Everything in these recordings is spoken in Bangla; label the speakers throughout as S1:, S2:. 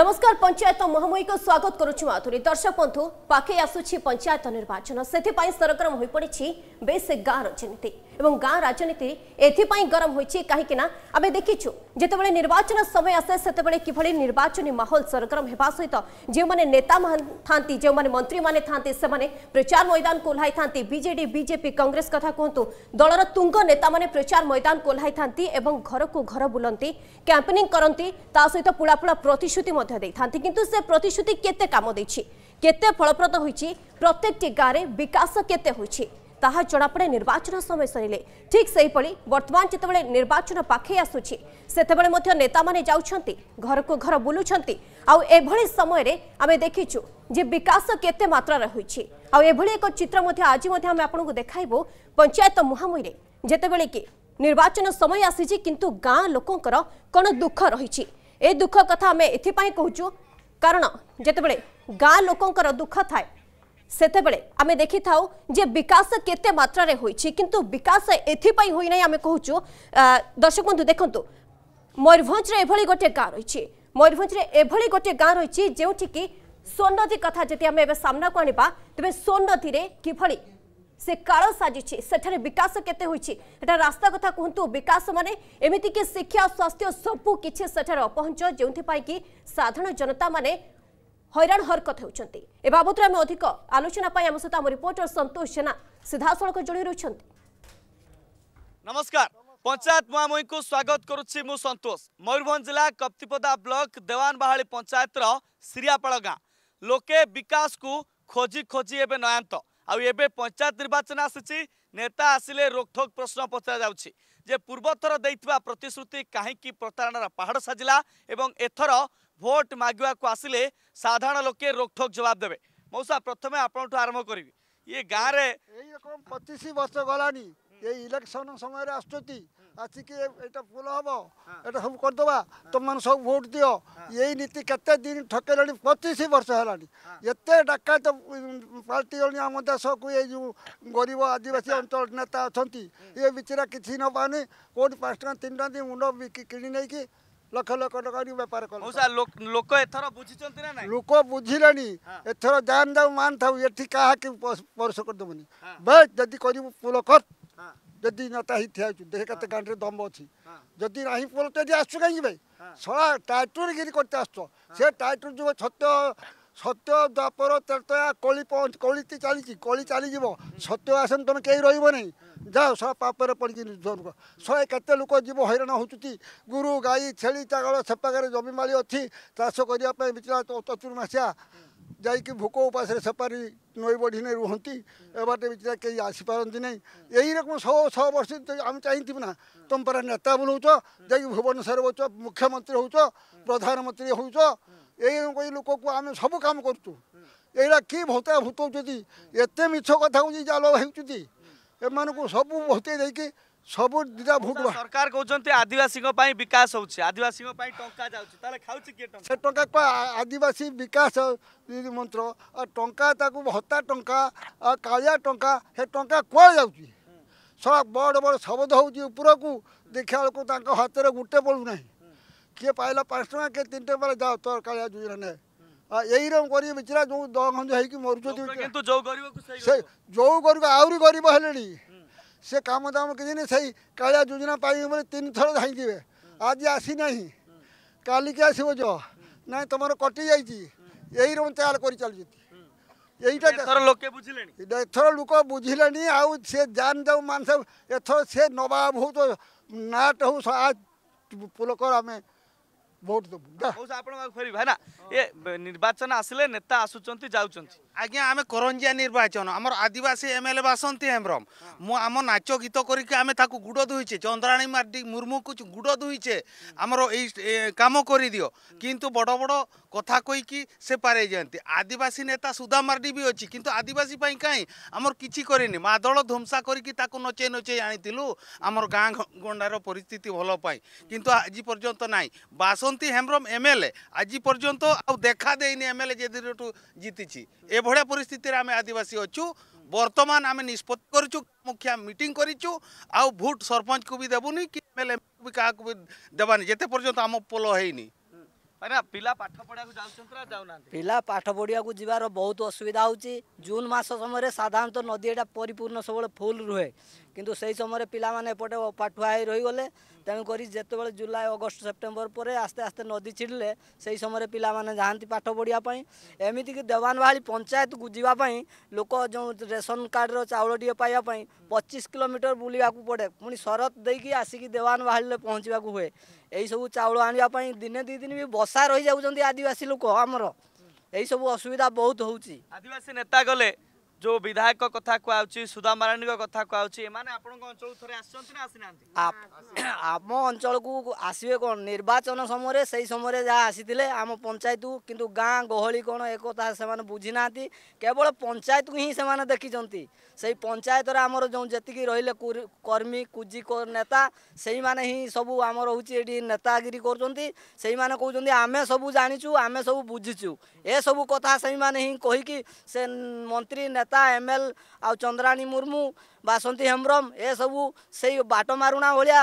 S1: নমস্কার পঞ্চায়েত মহাময়ীক স্বাগত করুছু আউথরে দর্শক বন্ধু পাখে আসুছি পঞ্চায়েত নির্বাচন সেপাই সরগরম হয়ে পড়েছি বেশ গাঁর রাজনীতি এবং গাঁ রাজনীতি এথিপাই গরম হয়েছে কাহিকি না আমি দেখিছু যেতবে নির্বাচন সময় আসে সেতবে কিভাবে নির্বাচনী মাহল সরগরম হওয়া সহ যে নেতা থাকে যে মন্ত্রী মানে থাকে সে প্রচার ময়দান ওহ্লাই থাকে বিজেডি বিজেপি কংগ্রেস কথা কুহতু দলর তুঙ্গ নেতা মানে প্রচার ময়দান ওহ্লাই থাকে এবং ঘরকু ঘর বুলতি ক্যাম্পেনিং করতে তা সহ পোড়া প্রতিশ্রুতি থাকে কিন্তু সে প্রতিশ্রুতি কেতে কাম দিয়েছে কেতে ফলপ্রদ হয়েছে প্রত্যেকটি গাঁরে বিকাশ কেতে হয়েছে ତାହା ଜଣାପଡ଼େ ନିର୍ବାଚନ ସମୟ ସରିଲେ ଠିକ୍ ସେହିଭଳି ବର୍ତ୍ତମାନ ଯେତେବେଳେ ନିର୍ବାଚନ ପାଖେଇ ଆସୁଛି ସେତେବେଳେ ମଧ୍ୟ ନେତାମାନେ ଯାଉଛନ୍ତି ଘରକୁ ଘର ବୁଲୁଛନ୍ତି ଆଉ ଏଭଳି ସମୟରେ ଆମେ ଦେଖିଛୁ ଯେ ବିକାଶ କେତେ ମାତ୍ରାରେ ହୋଇଛି ଆଉ ଏଭଳି ଏକ ଚିତ୍ର ମଧ୍ୟ ଆଜି ମଧ୍ୟ ଆମେ ଆପଣଙ୍କୁ ଦେଖାଇବୁ ପଞ୍ଚାୟତ ମୁହାଁମୁହିଁରେ ଯେତେବେଳେ କି ନିର୍ବାଚନ ସମୟ ଆସିଛି କିନ୍ତୁ ଗାଁ ଲୋକଙ୍କର କ'ଣ ଦୁଃଖ ରହିଛି ଏ ଦୁଃଖ କଥା ଆମେ ଏଥିପାଇଁ କହୁଛୁ କାରଣ ଯେତେବେଳେ ଗାଁ ଲୋକଙ୍କର ଦୁଃଖ ଥାଏ সেতবে আমি দেখি থাও যে বিকাশ কেতে মাত্রার হয়েছে কিন্তু বিকাশ এথিপাই হয়ে না আমি কুচু দর্শক বন্ধু দেখুন ময়ূরভঞ্জর এভাবে গোটে গাঁ রয়েছে ময়ূরভঞ্জের এভাবে গোটে গাঁ রয়েছে যেটিকি সোনদী কথা যদি আমি এবার সামনাকু আনবা তবে সোনদী কিভাবে সে কাল সাজিছে সেঠার বিকাশ কেতে হয়েছে এটা রাস্তা কথা কুহতু বিকাশ মানে এমিতিকি শিক্ষা স্বাস্থ্য সবু কিছু সেঠার অপহঞ্চ যে সাধারণ জনতা মানে হইরাণ হরকত হচ্ছেন এ বাবদরে আমি অধিক আলোচনা পাই আমার সহ আমার রিপোর্টর সন্তোষ জেনা সিধাসলখ জড়ি রয়েছেন
S2: নমস্কার পঞ্চায়েত মহামহিঙ্কু স্বাগত করুছি মু সন্তোষ ময়ূরভঞ্জ জেলা কপ্তিপদা ব্লক দেওয়ানবাহাড়ি পঞ্চায়েতর সিরিয়াপাল গাঁ লোকে বিকাশকু খোঁজি খোঁজি এবে নয়ন্ত আউ এবে পঞ্চায়েত নির্বাচন আসিছি নেতা ନେତା রোকঠোক প্রশ্ন পচরা যাচ্ছি যে ପୂର୍ବଥର ଦେଇଥିବା প্রতিশ্রুতি କାହିଁକି প্রতারণার পাহাড় সাজিলা এবং এথর भोट मागे आसिले साधारण लोक रोकठोक जवाब देवे मऊसा प्रथम आप आरंभ कर गाँव
S3: में पचीस वर्ष गलानी ये इलेक्शन समय आसिक भूल हाँ। हम ये सब करदे तुम मैंने सब भोट दि ये नीति केत ठके पचीस वर्ष होते डकायत पलटिगली आम देश को ये जो गरीब आदिवासी हाँ। अंचल नेता अच्छा ये बीचरा किसी न पानी कौट पांच टाँग तीन टाँग मुंड कि লক্ষ লক্ষ টাকা বেপার কল লোক এথর বুঝিছন্তি না নাই লোক বুঝিলেনি এথর জান যাও মান থাও এটি কাহাকে পরশ করে দেবনি বেশ যদি করিবু পুল যদি না তাহি থিয়াছু দেখে কত গাঁটে দম অছি যদি নাহি পুল তেজি আসছো কাহিঁকি বে সরা টাইটুর গিরি করতে আসছো সে টাইটুর যুব সত্য সত্য দ্বাপর তেতয়া কলি কলিতে চালিছি কলি যাব সত্য আসন তুমি কেই রইব নাই ଯାହା ଶଳା ପାପରେ ପଡ଼ିକି ନିର୍ଦ୍ଧନୁକ ଶହେ କେତେ ଲୋକ ଜୀବ ହଇରାଣ ହେଉଛନ୍ତି ଗୁରୁ ଗାଈ ଛେଳି ଚାଗଳ ସେପାଖରେ ଜମିମାଳି ଅଛି ଚାଷ କରିବା ପାଇଁ ବିଚରା ଚତୁର୍ମାସିଆ ଯାଇକି ଭୋକ ଉପାସରେ ସେପାରି ନଈ ବଢ଼ିନେ ରୁହନ୍ତି ଏ ବାଟେ ବିଚରା କେହି ଆସିପାରନ୍ତି ନାହିଁ ଏଇ ରକମ ଶହ ଶହ ବର୍ଷ ଆମେ ଚାହିଁଥିବୁ ନା ତୁମ ପରା ନେତା ବୁଲଉଛ ଯାଇକି ଭୁବନେଶ୍ୱର ହେଉଛ ମୁଖ୍ୟମନ୍ତ୍ରୀ ହେଉଛ ପ୍ରଧାନମନ୍ତ୍ରୀ ହେଉଛ ଏଇ କରି ଲୋକକୁ ଆମେ ସବୁ କାମ କରୁଛୁ ଏଇଟା କି ଭତ୍ତା ଭୁତଉଛନ୍ତି ଏତେ ମିଛ କଥା ହେଉଛି ଜାଲ ହେଉଛନ୍ତି ଏମାନଙ୍କୁ ସବୁ ବତେଇ ଦେଇକି ସବୁ ଦୁଇଟା ଭୋଟ ସରକାର
S2: କହୁଛନ୍ତି ଆଦିବାସୀଙ୍କ ପାଇଁ ବିକାଶ ହେଉଛି ଆଦିବାସୀଙ୍କ ପାଇଁ ଟଙ୍କା ଯାଉଛି
S3: ତାହେଲେ ଖାଉଛି କିଏ ଟଙ୍କା ସେ ଟଙ୍କା ଆଦିବାସୀ ବିକାଶ ମନ୍ତ୍ର ଆଉ ଟଙ୍କା ତାକୁ ଭତ୍ତା ଟଙ୍କା ଆଉ କାଳିଆ ଟଙ୍କା ସେ ଟଙ୍କା କୁଆଡ଼େ ଯାଉଛି ସଳା ବଡ଼ ବଡ଼ ଶବଦ ହେଉଛି ଉପରକୁ ଦେଖିଲା ବେଳକୁ ତାଙ୍କ ହାତରେ ଗୋଟେ ପଡ଼ୁନାହିଁ କିଏ ପାଇଲା ପାଞ୍ଚ ଟଙ୍କା କିଏ ତିନିଟା ଟଙ୍କା ଯାଅ ତୋର କାଳିଆ ଯୋଜନା ନାହିଁ ଏଇର ଗରିବ ବିଚରା ଯେଉଁ ଦଙ୍ଗଞ୍ଜ ହେଇକି ମରୁଛନ୍ତି ଯେଉଁ ଗରିବ ଆହୁରି ଗରିବ ହେଲେଣି ସେ କାମ ଦାମ କିଛି ନାହିଁ ସେଇ କାଳିଆ ଯୋଜନା ପାଇଁ ବୋଲି ତିନିଥର ଧାଇଁଥିବେ ଆଜି ଆସିନାହିଁ କାଲିକି ଆସିବ ଯ ନାଇଁ ତମର କଟିଯାଇଛି ଏଇର ଚାଲ କରି ଚାଲିଛନ୍ତି ଏଇଟା ଏଥର ଲୋକ ବୁଝିଲେଣି ଆଉ ସେ ଜାନ ଯାଉ ମାନସ ଏଥର ସେ ନବାବ ହଉ ତ ନାଟ ହଉ ପୁଲକର
S4: ଆମେ ভোট দেবু আপনার ফেরি ভাই না এ নির্বাচন আসলে নেতা আসুচার যাচ্ছেন আজ্ঞা আমি করঞ্জিয়া নির্বাচন আমার আদিবাসী এমএলএ বাসন্তী হেমব্রম মু আম নাচ গীত করিকি আমি তাকে গুড় ধুইছে চন্দ্রাণী মার্ডি মুর্মুকু গুড় ধুইছে আমার এই কাম করে দিও কিন্তু বড় বড় কথা কইকি সে পারে যাতে আদিবাসী নেতা সুদা মার্ডি বি অছি কিন্তু আদিবাসী পাই কাই আমার কিছু করিনি মাদল ধ্বংসা করিকি তাকে নচেই নচেই আনিলু আমার গাঁ গণ্ডার পরিস্থিতি ভালো পাই কিন্তু আজ পর্যন্ত নাই বাস ବାସନ୍ତୀ ହେମ୍ବ୍ରମ ଏମ୍ଏଲ୍ଏ ଆଜି ପର୍ଯ୍ୟନ୍ତ ଆଉ ଦେଖା ଦେଇନି ଏମ୍ଏଲ୍ଏ ଯେଦିନଠୁ ଜିତିଛି ଏଭଳିଆ ପରିସ୍ଥିତିରେ ଆମେ ଆଦିବାସୀ ଅଛୁ ବର୍ତ୍ତମାନ ଆମେ ନିଷ୍ପତ୍ତି କରିଛୁ ମୁଖିଆ ମିଟିଂ କରିଛୁ ଆଉ ଭୋଟ୍ ସରପଞ୍ଚକୁ ବି ଦେବୁନି କି ଏମ୍ଏଲ୍ଏ ବି କାହାକୁ ବି ଦେବାନି ଯେତେ ପର୍ଯ୍ୟନ୍ତ ଆମ ପୋଲ ହେଇନି ପିଲା
S2: ପାଠ ପଢ଼ିବାକୁ ଯାଉଛନ୍ତି ନା ଯାଉନାହାନ୍ତି
S4: ପିଲା ପାଠ ପଢ଼ିବାକୁ
S5: ଯିବାର ବହୁତ ଅସୁବିଧା ହେଉଛି ଜୁନ୍ ମାସ ସମୟରେ ସାଧାରଣତଃ ନଦୀ ଏଇଟା ପରିପୂର୍ଣ୍ଣ ସବୁବେଳେ ଫୁଲ୍ ରୁହେ କିନ୍ତୁ ସେହି ସମୟରେ ପିଲାମାନେ ଏପଟେ ପାଠୁଆ ହୋଇ ରହିଗଲେ ତେଣୁକରି ଯେତେବେଳେ ଜୁଲାଇ ଅଗଷ୍ଟ ସେପ୍ଟେମ୍ବର ପରେ ଆସ୍ତେ ଆସ୍ତେ ନଦୀ ଛିଡ଼ିଲେ ସେହି ସମୟରେ ପିଲାମାନେ ଯାଆନ୍ତି ପାଠ ପଢ଼ିବା ପାଇଁ ଏମିତିକି ଦେୱାନବାହାଳି ପଞ୍ଚାୟତକୁ ଯିବା ପାଇଁ ଲୋକ ଯେଉଁ ରେସନ୍ କାର୍ଡ଼ର ଚାଉଳ ଟିକେ ପାଇବା ପାଇଁ ପଚିଶ କିଲୋମିଟର ବୁଲିବାକୁ ପଡ଼େ ପୁଣି ସରତ ଦେଇକି ଆସିକି ଦେୱାନବାହାଳିରେ ପହଞ୍ଚିବାକୁ ହୁଏ ଏଇସବୁ ଚାଉଳ ଆଣିବା ପାଇଁ ଦିନେ ଦୁଇ ଦିନ ବି ବସା ରହିଯାଉଛନ୍ତି ଆଦିବାସୀ ଲୋକ ଆମର ଏଇସବୁ ଅସୁବିଧା ବହୁତ ହେଉଛି
S2: ଆଦିବାସୀ ନେତା ଗଲେ ଯେଉଁ ବିଧାୟକ କଥା କୁହାଯାଉଛି ସୁଦାମାରାଣୀଙ୍କ କଥା କୁହାଯାଉଛି ଏମାନେ ଆପଣଙ୍କ ଅଞ୍ଚଳକୁ ଥରେ ଆସିଛନ୍ତି ନା
S5: ଆସିନାହାନ୍ତି ଆମ ଅଞ୍ଚଳକୁ ଆସିବେ କ'ଣ ନିର୍ବାଚନ ସମୟରେ ସେଇ ସମୟରେ ଯାହା ଆସିଥିଲେ ଆମ ପଞ୍ଚାୟତକୁ କିନ୍ତୁ ଗାଁ ଗହଳି କ'ଣ ଏ କଥା ସେମାନେ ବୁଝିନାହାନ୍ତି କେବଳ ପଞ୍ଚାୟତକୁ ହିଁ ସେମାନେ ଦେଖିଛନ୍ତି সেই পঞ্চায়েতর আমার যে যেত রহলে কর্মী কুজি নেতা সেই মানে হি সবু আমার হচ্ছে এটি নেতাগিরি করছেন সেই মানে কৌন আমি সবু জাঁচু আমি সবু বুঝিছু এসবু কথা সেই মানে হি কহিকি সে মন্ত্রী নেতা এমএল আন্দ্রাণী মুর্মু বাসন্তী হেমব্রম এসবু সেই বাট মারুণা ভাইয়া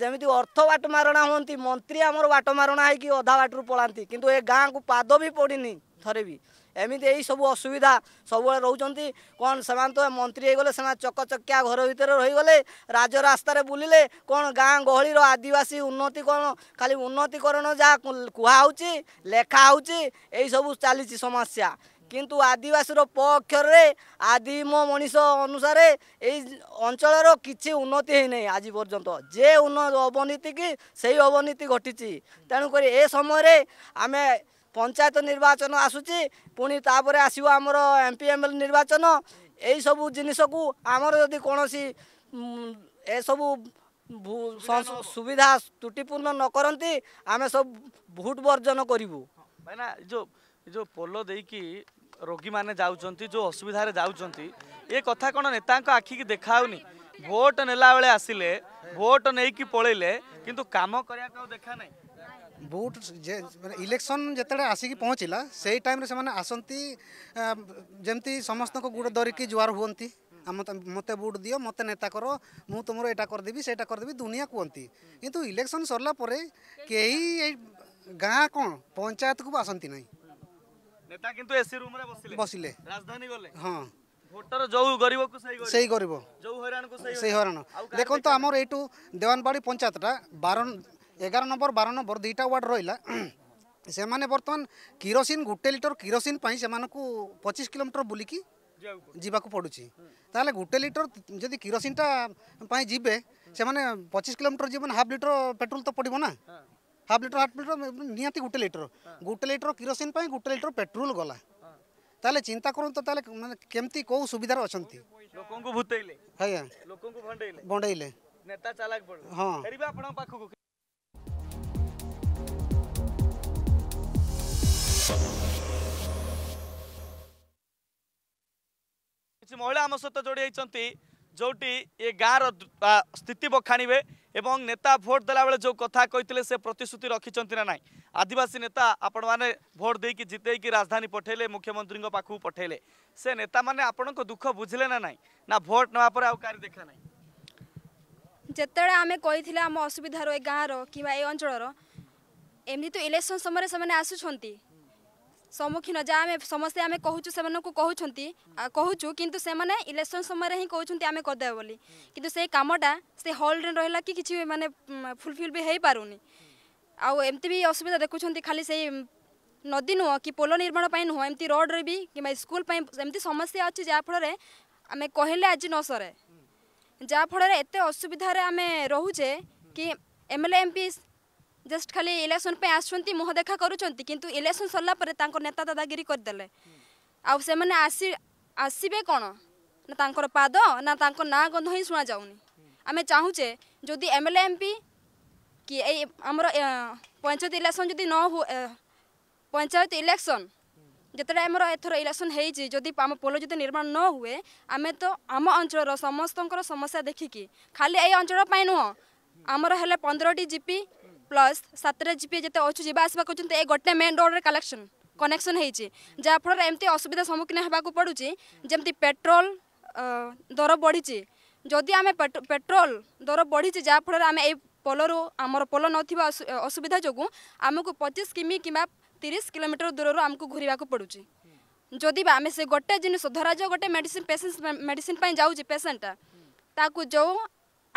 S5: যেমি অর্থ বাট মারণা হুঁতি মন্ত্রী আমার বাট মারণা হয়েকি অধা বাটু পড়াতে কিন্তু এ গাঁকু পাদ বি পড়িনি থরে বি ଏମିତି ଏଇସବୁ ଅସୁବିଧା ସବୁବେଳେ ରହୁଛନ୍ତି କ'ଣ ସେମାନେ ତ ମନ୍ତ୍ରୀ ହେଇଗଲେ ସେମାନେ ଚକଚକିଆ ଘର ଭିତରେ ରହିଗଲେ ରାଜ ରାସ୍ତାରେ ବୁଲିଲେ କ'ଣ ଗାଁ ଗହଳିର ଆଦିବାସୀ ଉନ୍ନତି କ'ଣ ଖାଲି ଉନ୍ନତିକରଣ ଯାହା କୁହାହେଉଛି ଲେଖା ହେଉଛି ଏଇସବୁ ଚାଲିଛି ସମସ୍ୟା କିନ୍ତୁ ଆଦିବାସୀର ପକ୍ଷରେ ଆଦିମ ମଣିଷ ଅନୁସାରେ ଏଇ ଅଞ୍ଚଳର କିଛି ଉନ୍ନତି ହେଇନାହିଁ ଆଜି ପର୍ଯ୍ୟନ୍ତ ଯେ ଅବନୀତି କି ସେଇ ଅବନୀତି ଘଟିଛି ତେଣୁକରି ଏ ସମୟରେ ଆମେ ପଞ୍ଚାୟତ ନିର୍ବାଚନ ଆସୁଛି ପୁଣି ତାପରେ ଆସିବ ଆମର ଏମ୍ ପି ଏମ୍ ଏଲ୍ ନିର୍ବାଚନ ଏହିସବୁ ଜିନିଷକୁ ଆମର ଯଦି କୌଣସି ଏସବୁ ସୁବିଧା ତ୍ରୁଟିପୂର୍ଣ୍ଣ ନ କରନ୍ତି ଆମେ ସବୁ ଭୋଟ ବର୍ଜନ କରିବୁ
S2: ଭାଇନା ଯେଉଁ ଯେଉଁ ପୋଲ ଦେଇକି ରୋଗୀମାନେ ଯାଉଛନ୍ତି ଯେଉଁ ଅସୁବିଧାରେ ଯାଉଛନ୍ତି ଏ କଥା କ'ଣ ନେତାଙ୍କ ଆଖିକି ଦେଖାହେଉନି ଭୋଟ ନେଲାବେଳେ ଆସିଲେ ଭୋଟ ନେଇକି ପଳେଇଲେ କିନ୍ତୁ କାମ କରିବାକୁ ଦେଖା ନାହିଁ
S6: ভোট যে মানে ইলেকশন যেতে আসি পৌঁছিলা সেই টাইমে সে আসতে যেমি সমস্ত গুড় ধরিকি জুয়ার হুঁতি মতো ভোট দিও মতো নেতা কর মু তোমার এটা করেদেবি সেটা করেদেবি দুনিয়া কুহতি কিন্তু ইলেকশন সরলা পরে কেই এই গাঁ কম পঞ্চায়েত কু আসতে না
S2: বসলে হ্যাঁ সেই গরিব সেই হইরাণ
S6: দেখুন তো আমার এইটু দেওয়ানবাড়ি পঞ্চায়েতটা বার এগার নম্বর বার নম্বর দুইটা ওয়ার্ড রহিলা সেমানে বর্তমান কিরোসিন গোটে লিটর কিরোসিন পাই সেমানকু পঁচিশ কিলোমিটার বুলিকি ଯିବାକୁ ପଡ଼ୁଛି ତାହେଲେ ଗୋଟେ ଲିଟର ଯଦି କିରୋସିନଟା ପାଇଁ ଯିବେ ସେମାନେ ପଚିଶ କିଲୋମିଟର ଯିବେ ହାଫ୍ ଲିଟର ପେଟ୍ରୋଲ ତ ପଡ଼ିବ ନା ହାଫ୍ ଲିଟର ହାଫ୍ ଲିଟର ନିହାତି ଗୋଟେ ଲିଟର ଗୋଟେ ଲିଟର କିରୋସିନ ପାଇଁ ଗୋଟେ ଲିଟର ପେଟ୍ରୋଲ ଗଲା ତାହେଲେ ଚିନ୍ତା କରନ୍ତୁ ତାହେଲେ ମାନେ କେମିତି କେଉଁ ସୁବିଧାରେ ଅଛନ୍ତି
S2: ଲୋକଙ୍କୁ ଭୁତେଇଲେ ଆଜ୍ଞା ଲୋକଙ୍କୁ ଭଣ୍ଡେଇଲେ ଭଣ୍ଡେଇଲେ ନେତା ଚାଲାକ ହଁ ଆପଣଙ୍କ ପାଖକୁ কিছু মহিলা আমার সহ যোড়ি হয়েছেন যেটি এ গাঁর স্থিতি বখাণবে এবং নেতা ভোট দেলাবেলে যে কথা কে সে প্রতিশ্রুতি রাখি না না আদিবাসী নেতা আপন মানে ভোট দিয়ে জিতাইকি রাজধানী পঠাইলে মুখ্যমন্ত্রী পাখ পঠাইলে সে নেতা মানে আপনার দুঃখ বুঝলে না না না ভোট নেওয়া পরে আরি দেখা না
S7: যেতবে আমি কইলে আমার অসুবিধার এই গাঁর কিংবা এই অঞ্চলর এমনি তো ইলেকশন সময় সে আসুচার সম্মুখীন যা আমি সমস্তে আমি কুচু সে কুচি কুচু কিন্তু সে ইলেকশন সময় হি কুচি আমি করদেব বলে কিন্তু সেই কামটা সে হলরে রহলা কি কিছু মানে ফুলফিল বি হয়ে পুনি আমতি বি অসুবিধা দেখুম খালি সেই নদী নুহ কি পোল নির্মাণ পাই নুহ এমতি রোডরে বি কিংবা স্কুল এমতি সমস্যা অছি যা ফলে আমি কহিলে আজ নসরে যা ফলে এত অসুবিধার আমি রহুছে কি এমএলএ এমপি जस्ट खाली इलेक्शन पे आसुँदै मुहदेखा गरुन्छ कि इलेक्शन सरला नेता दादागिरी गरिदेले आउ आसी आसबे कन् तर पाद ना गन्ध हिँड शुनि आमे चाहन्छे जि एमएलए एमपि कि आम पञ्चायत इलेक्शन जि नहु पञ्चायत इलेक्शन ଯେତେବେଳେ ଆମର ଏଥର ଇଲେକ୍ସନ୍ ହେଇଛି ଯଦି ଆମ ପୋଲ ଯଦି ନିର୍ମାଣ ନ ହୁଏ ଆମେ ତ ଆମ ଅଞ୍ଚଳର ସମସ୍ତଙ୍କର ସମସ୍ୟା ଦେଖିକି ଖାଲି ଏଇ ଅଞ୍ଚଳ ପାଇଁ ନୁହଁ ଆମର ହେଲେ ପନ୍ଦରଟି ଜିପି ପ୍ଲସ୍ ସାତଟା ଜିପି ଯେତେ ଅଛୁ ଯିବା ଆସିବା କରୁଛନ୍ତି ଏ ଗୋଟେ ମେନ୍ ରୋଡ଼ରେ କଲେକ୍ସନ୍ କନେକ୍ସନ୍ ହେଇଛି ଯାହାଫଳରେ ଏମିତି ଅସୁବିଧା ସମ୍ମୁଖୀନ ହେବାକୁ ପଡ଼ୁଛି ଯେମିତି ପେଟ୍ରୋଲ ଦର ବଢ଼ିଛି ଯଦି ଆମେ ପେଟ୍ରୋଲ ଦର ବଢ଼ିଛି ଯାହାଫଳରେ ଆମେ ଏଇ ପୋଲରୁ ଆମର ପୋଲ ନଥିବା ଅସୁବିଧା ଯୋଗୁଁ ଆମକୁ ପଚିଶ କିମି କିମ୍ବା ତିରିଶ କିଲୋମିଟର ଦୂରରୁ ଆମକୁ ଘୁରିବାକୁ ପଡ଼ୁଛି ଯଦି ବା ଆମେ ସେ ଗୋଟେ ଜିନିଷ ଧରାଯାଉ ଗୋଟେ ମେଡ଼ିସିନ ପେସେଣ୍ଟ ମେଡ଼ିସିନ ପାଇଁ ଯାଉଛି ପେସେଣ୍ଟଟା ତାକୁ ଯେଉଁ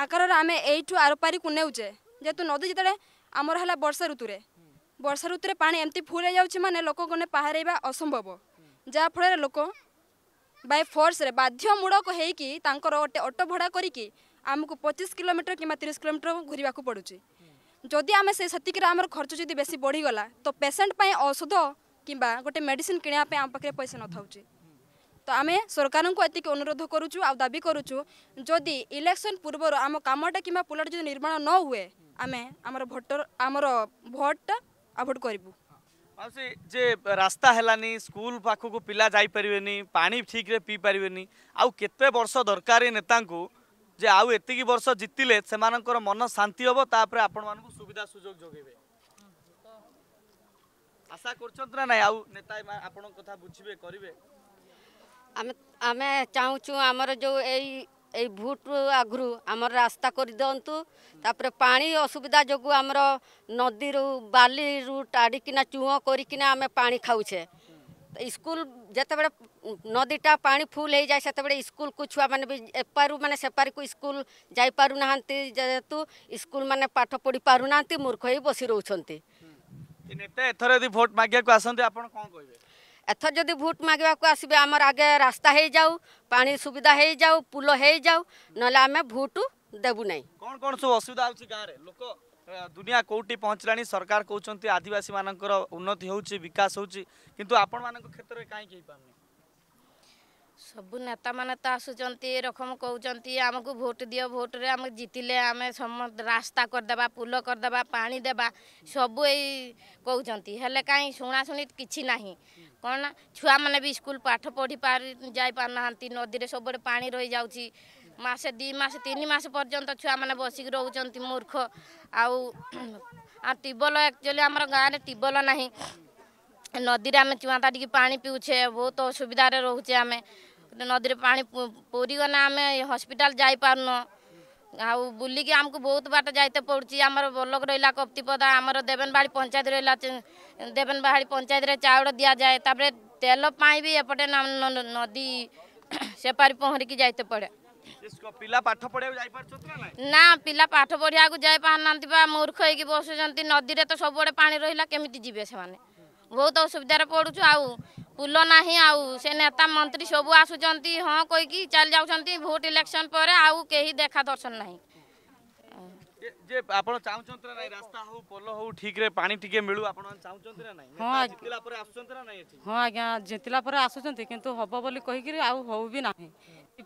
S7: ଆକାରରେ ଆମେ ଏଇଠୁ ଆରପାରିକୁ ନେଉଛେ ଯେହେତୁ ନଦୀ ଯେତେବେଳେ ଆମର ହେଲା ବର୍ଷା ଋତୁରେ ବର୍ଷା ଋତୁରେ ପାଣି ଏମିତି ଫୁଲ୍ ହେଇଯାଉଛି ମାନେ ଲୋକମାନେ ପାହାରେଇବା ଅସମ୍ଭବ ଯାହାଫଳରେ ଲୋକ ବାଇ ଫୋର୍ସରେ ବାଧ୍ୟମୂଳକ ହେଇକି ତାଙ୍କର ଗୋଟେ ଅଟୋ ଭଡ଼ା କରିକି ଆମକୁ ପଚିଶ କିଲୋମିଟର କିମ୍ବା ତିରିଶ କିଲୋମିଟର ଘୁରିବାକୁ ପଡ଼ୁଛି ଯଦି ଆମେ ସେ ସେତିକିରେ ଆମର ଖର୍ଚ୍ଚ ଯଦି ବେଶୀ ବଢ଼ିଗଲା ତ ପେସେଣ୍ଟ ପାଇଁ ଔଷଧ କିମ୍ବା ଗୋଟେ ମେଡ଼ିସିନ୍ କିଣିବା ପାଇଁ ଆମ ପାଖରେ ପଇସା ନଥାଉଛି ତ ଆମେ ସରକାରଙ୍କୁ ଏତିକି ଅନୁରୋଧ କରୁଛୁ ଆଉ ଦାବି କରୁଛୁ ଯଦି ଇଲେକ୍ସନ୍ ପୂର୍ବରୁ ଆମ କାମଟା କିମ୍ବା ପୋଲଟା ଯଦି ନିର୍ମାଣ ନ ହୁଏ ଆମେ ଆମର ଭୋଟର ଆମର ଭୋଟଟା ଆଭୋଟ କରିବୁ ଆଉ ସେ
S2: ଯେ ରାସ୍ତା ହେଲାନି ସ୍କୁଲ ପାଖକୁ ପିଲା ଯାଇପାରିବେନି ପାଣି ଠିକ୍ରେ ପିଇପାରିବେନି ଆଉ କେତେ ବର୍ଷ ଦରକାର ନେତାଙ୍କୁ ଯେ ଆଉ ଏତିକି ବର୍ଷ ଜିତିଲେ ସେମାନଙ୍କର ମନ ଶାନ୍ତି ହେବ ତାପରେ ଆପଣମାନଙ୍କୁ ସୁବିଧା ସୁଯୋଗ ଯୋଗାଇବେ ଆଶା କରୁଛନ୍ତି ନା ନାହିଁ ଆଉ ନେତା ଆପଣଙ୍କ କଥା ବୁଝିବେ କରିବେ
S8: ଆମେ ଆମେ ଚାହୁଁଛୁ ଆମର ଯେଉଁ ଏଇ ଏଇ ଭୋଟ୍ରୁ ଆଗରୁ ଆମର ରାସ୍ତା କରିଦିଅନ୍ତୁ ତାପରେ ପାଣି ଅସୁବିଧା ଯୋଗୁଁ ଆମର ନଦୀରୁ ବାଲିରୁ ଟାଡ଼ିକିନା ଚୁଅ କରିକିନା ଆମେ ପାଣି ଖାଉଛେ ସ୍କୁଲ ଯେତେବେଳେ ନଦୀଟା ପାଣି ଫୁଲ୍ ହେଇଯାଏ ସେତେବେଳେ ସ୍କୁଲକୁ ଛୁଆମାନେ ବି ଏପାରୁ ମାନେ ସେପାରିକୁ ସ୍କୁଲ ଯାଇପାରୁନାହାନ୍ତି ଯେହେତୁ ସ୍କୁଲମାନେ ପାଠ ପଢ଼ି ପାରୁନାହାନ୍ତି ମୂର୍ଖ ହେଇ ବସି ରହୁଛନ୍ତି
S2: ନେତା ଏଥର ଯଦି ଭୋଟ୍ ମାଗିବାକୁ ଆସନ୍ତି ଆପଣ କ'ଣ କହିବେ
S8: एथर जदि भोट मागे आसबे आमर आगे रास्ता हे जाऊ पानी सुविधा हे जाऊ पुल हे जाऊ नला आमे भोट देबु नै
S2: कोन कोन सब असुविधा आउछि गां रे लोक दुनिया कोटी पहुंचलानी सरकार कहउछन्ति आदिवासी मानकर उन्नति हो विकास किंतु क्षेत्र रे काई केइ
S8: सब नेता मैंने तो आसुँ रकम कौन आम को भोट दि भोटे रे आम जीतिले आम सम रास्ता करदे पुल करदे पा दे सबू कौन कहीं शुणाशु कि କ'ଣ ନା ଛୁଆମାନେ ବି ସ୍କୁଲ ପାଠ ପଢ଼ି ଯାଇପାରୁନାହାନ୍ତି ନଦୀରେ ସବୁବେଳେ ପାଣି ରହିଯାଉଛି ମାସେ ଦୁଇ ମାସ ତିନି ମାସ ପର୍ଯ୍ୟନ୍ତ ଛୁଆମାନେ ବସିକି ରହୁଛନ୍ତି ମୂର୍ଖ ଆଉ ଟ୍ୟୁବୱେଲ୍ ଆକ୍ଚୁଆଲି ଆମର ଗାଁରେ ଟ୍ୟୁବୱେଲ୍ ନାହିଁ ନଦୀରେ ଆମେ ଚୁଆଁତା ଟିକେ ପାଣି ପିଉଛେ ବହୁତ ଅସୁବିଧାରେ ରହୁଛେ ଆମେ ନଦୀରେ ପାଣି ପୁରିଗଲେ ଆମେ ହସ୍ପିଟାଲ ଯାଇପାରୁନ ଆଉ ବୁଲିକି ଆମକୁ ବହୁତ ବାଟ ଯାଇତେ ପଡ଼ୁଛି ଆମର ବ୍ଲକ ରହିଲା କପ୍ତିପଦା ଆମର ଦେବନବାଡ଼ି ପଞ୍ଚାୟତ ରହିଲା ଦେବନବାଡ଼ି ପଞ୍ଚାୟତରେ ଚାଉଳ ଦିଆଯାଏ ତାପରେ ତେଲ ପାଇଁ ବି ଏପଟେ ନଦୀ ସେପାରି ପହଁରିକି ଯାଇତେ ପଡ଼େ
S2: ପିଲା ପାଠ ପଢ଼ିବାକୁ
S8: ନା ପିଲା ପାଠ ପଢ଼ିବାକୁ ଯାଇପାରୁନାହାନ୍ତି ବା ମୂର୍ଖ ହେଇକି ବସୁଛନ୍ତି ନଦୀରେ ତ ସବୁବେଳେ ପାଣି ରହିଲା କେମିତି ଯିବେ ସେମାନେ ବହୁତ ଅସୁବିଧାରେ ପଡ଼ୁଛୁ ଆଉ ପୁଲ ନାହିଁ ଆଉ ସେ ନେତା ମନ୍ତ୍ରୀ ସବୁ ଆସୁଛନ୍ତି ହଁ କହିକି ଚାଲି ଯାଉଛନ୍ତି ଭୋଟ ଇଲେକ୍ସନ ପରେ ଆଉ କେହି ଦେଖା ଦର୍ଶନ ନାହିଁ
S2: ଯେ ଆପଣ ଚାହୁଁଛନ୍ତି ନା ନାହିଁ ରାସ୍ତା ହଉ ପୋଲ ହଉ ଠିକରେ ପାଣି ଟିକେ ମିଳୁ ଆପଣ ଚାହୁଁଛନ୍ତି
S9: ନା ନାହିଁ ହଁ ଜିତିଲା ପରେ ଆସୁଛନ୍ତି ନା ନାହିଁ ହଁ ଆଜ୍ଞା ଜିତିଲା ପରେ ଆସୁଛନ୍ତି କିନ୍ତୁ ହବ ବୋଲି କହିକିରି ଆଉ ହଉ ବି ନାହିଁ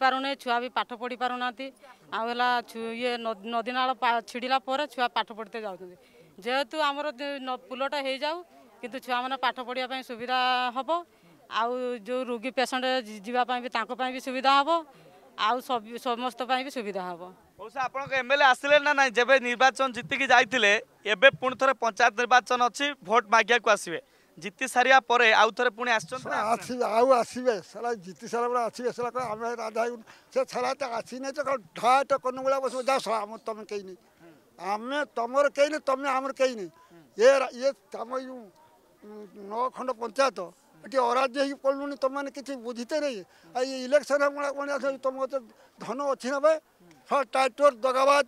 S9: ପାରୁନାହିଁ ଛୁଆ ବି ପାଠ ପଢ଼ି ପାରୁନାହାନ୍ତି ଆଉ ହେଲା ଇଏ ନଦୀନାଳ ଛିଡ଼ିଲା ପରେ ଛୁଆ ପାଠ ପଢ଼ିତେ ଯାଉଛନ୍ତି ଯେହେତୁ ଆମର ପୁଲଟା ହେଇଯାଉ କିନ୍ତୁ ଛୁଆମାନେ ପାଠ ପଢ଼ିବା ପାଇଁ ସୁବିଧା ହେବ ଆଉ ଯେଉଁ ରୋଗୀ ପେସେଣ୍ଟ ଯିବା ପାଇଁ ବି ତାଙ୍କ ପାଇଁ ବି ସୁବିଧା ହେବ ଆଉ ସମସ୍ତ ପାଇଁ ବି ସୁବିଧା
S2: ହେବ ହଉ ସାର୍ ଆପଣଙ୍କ ଏ ଆସିଲେ ନା ନାହିଁ ଯେବେ ନିର୍ବାଚନ ଜିତିକି ଯାଇଥିଲେ ଏବେ ପୁଣି ଥରେ ପଞ୍ଚାୟତ ନିର୍ବାଚନ ଅଛି ଭୋଟ୍ ମାଗିବାକୁ ଆସିବେ ଜିତି ସାରିବା ପରେ ଆଉ ଥରେ ପୁଣି
S3: ଆସିଛନ୍ତି ଆଉ ଆସିବେ ସେଟା ଜିତି ସାରିଲା ପରେ ଆସିବେ ସେଟା କ'ଣ ଆମେ ରାଧା ସେ ଛଡ଼ା ତ ଆସିନେ ତ ଢାଟ କନୁଗୁଳା ବସିବ ଯାଅ ସଳା ଆମର ତମେ କେହି ନାହିଁ ଆମେ ତମର କେହି ନାହିଁ ତମେ ଆମର କେହି ନାହିଁ ଏ ଇଏ ଆମ ଯେଉଁ ନଅ ଖଣ୍ଡ ପଞ୍ଚାୟତ ଟିକେ ଅରାଜ୍ୟ ହେଇକି ପଡ଼ିଲୁଣି ତୁମମାନେ କିଛି ବୁଝିତେ ନାହିଁ ଆଉ ଏ ଇଲେକ୍ସନ୍ କଣ ତୁମ ଧନ ଅଛି ନା ବେ ଟାଇଟୋର ଦଗାବାଦ